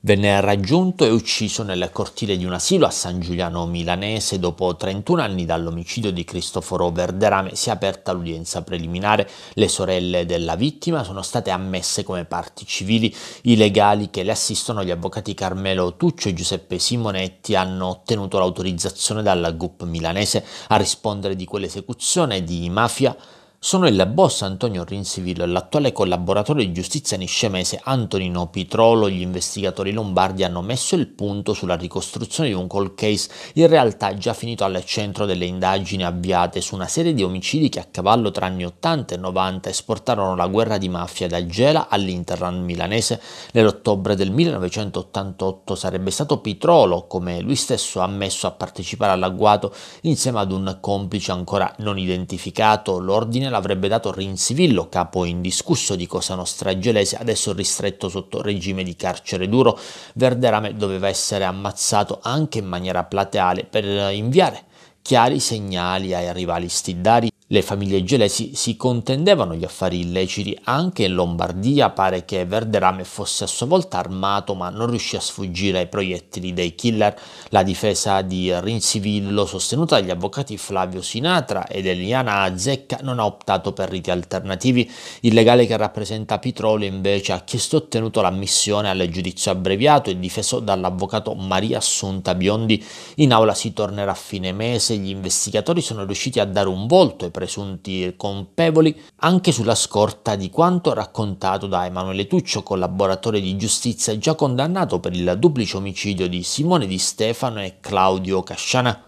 Venne raggiunto e ucciso nel cortile di un asilo a San Giuliano Milanese dopo 31 anni dall'omicidio di Cristoforo Verderame si è aperta l'udienza preliminare. Le sorelle della vittima sono state ammesse come parti civili. I legali che le assistono gli avvocati Carmelo Tuccio e Giuseppe Simonetti hanno ottenuto l'autorizzazione dalla GUP milanese a rispondere di quell'esecuzione di mafia sono il boss Antonio Rinsivillo e l'attuale collaboratore di giustizia niscemese Antonino Pitrolo. Gli investigatori lombardi hanno messo il punto sulla ricostruzione di un call case in realtà già finito al centro delle indagini avviate su una serie di omicidi che a cavallo tra anni 80 e 90 esportarono la guerra di mafia da Gela all'Interland milanese. Nell'ottobre del 1988 sarebbe stato Pitrolo, come lui stesso ha ammesso, a partecipare all'agguato insieme ad un complice ancora non identificato. L'ordine avrebbe dato Rinzivillo, capo indiscusso di Cosa Nostra Gelese, adesso ristretto sotto regime di carcere duro. Verderame doveva essere ammazzato anche in maniera plateale per inviare chiari segnali ai rivali stiddari le famiglie gelesi si contendevano gli affari illeciti, anche in Lombardia pare che Verderame fosse a sua volta armato ma non riuscì a sfuggire ai proiettili dei killer. La difesa di Rinzivillo, sostenuta dagli avvocati Flavio Sinatra ed Eliana Azzecca, non ha optato per riti alternativi. Il legale che rappresenta Pitrolo invece ha chiesto e ottenuto l'ammissione al giudizio abbreviato e difeso dall'avvocato Maria Assunta Biondi. In aula si tornerà a fine mese, gli investigatori sono riusciti a dare un volto ai presunti colpevoli anche sulla scorta di quanto raccontato da Emanuele Tuccio, collaboratore di giustizia già condannato per il duplice omicidio di Simone Di Stefano e Claudio Casciana.